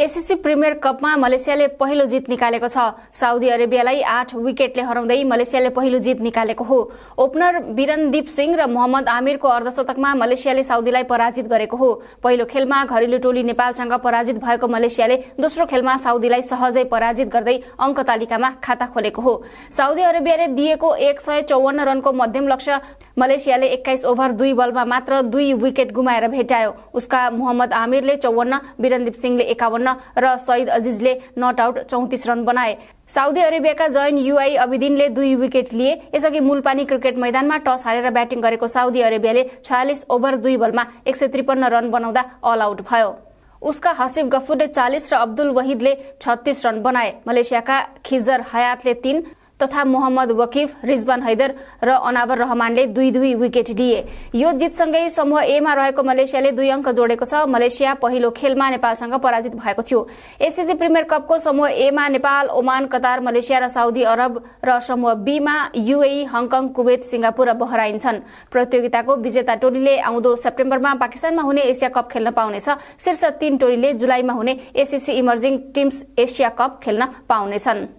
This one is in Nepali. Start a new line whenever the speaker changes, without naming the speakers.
एसिसी प्रिमियर कपमा मलेसियाले पहिलो जित निकालेको छ साउदी अरेबियालाई आठ विकेटले हराउँदै मलेसियाले पहिलो जित निकालेको हो ओपनर बिरनदीप सिंह र मोहम्मद आमिरको अर्धशतकमा मलेसियाले साउदीलाई पराजित गरेको हो पहिलो खेलमा घरेलु टोली नेपालसँग पराजित भएको मलेसियाले दोस्रो खेलमा साउदीलाई सहजै पराजित गर्दै अङ्क तालिकामा खाता खोलेको हो साउदी अरेबियाले दिएको एक सय चौवन्न रनको मध्यम लक्ष्य मलेसियाले एक्काइस ओभर दुई बलमा मात्र दुई विकेट गुमाएर भेटायो उसका मोहम्मद आमिरले चौवन्न बिरनदीप सिंहले एकाउन्न र सईद अजिजले नट आउट चौतिस रन बनाए साउदी अरेबियाका जयन युआई अबिदिनले दुई विकेट लिए यसअघि मूलपानी क्रिकेट मैदानमा टस हारेर ब्याटिङ गरेको साउदी अरेबियाले छयालिस ओभर दुई बलमा एक सय त्रिपन्न रन बनाउँदा अल आउट भयो उसका हसिब गफुरले चालिस र अब्दुल वहिदले छत्तीस रन बनाए मलेसियाका खिजर हयातले तीन तथा मोहम्मद वकिफ रिजवान हैदर र अनावर रहमानले दुई दुई विकेट लिए यो जितसँगै समूह एमा रहेको मलेसियाले दुई अङ्क जोडेको छ मलेसिया पहिलो खेलमा नेपालसँग पराजित भएको थियो एसिसी प्रिमियर कपको समूह एमा नेपाल ओमान कतार मलेसिया र साउदी अरब र समूह बीमा UAE e, Hong Kong Kuwait Singapore र बहराइन छन् प्रतियोगिताको विजेता टोलीले आउँदो सेप्टेम्बरमा पाकिस्तानमा हुने एसिया कप खेल्न पाउनेछ शीर्ष तीन टोलीले जुलाईमा हुने ACC emerging teams Asia cup खेल्न पाउनेछन्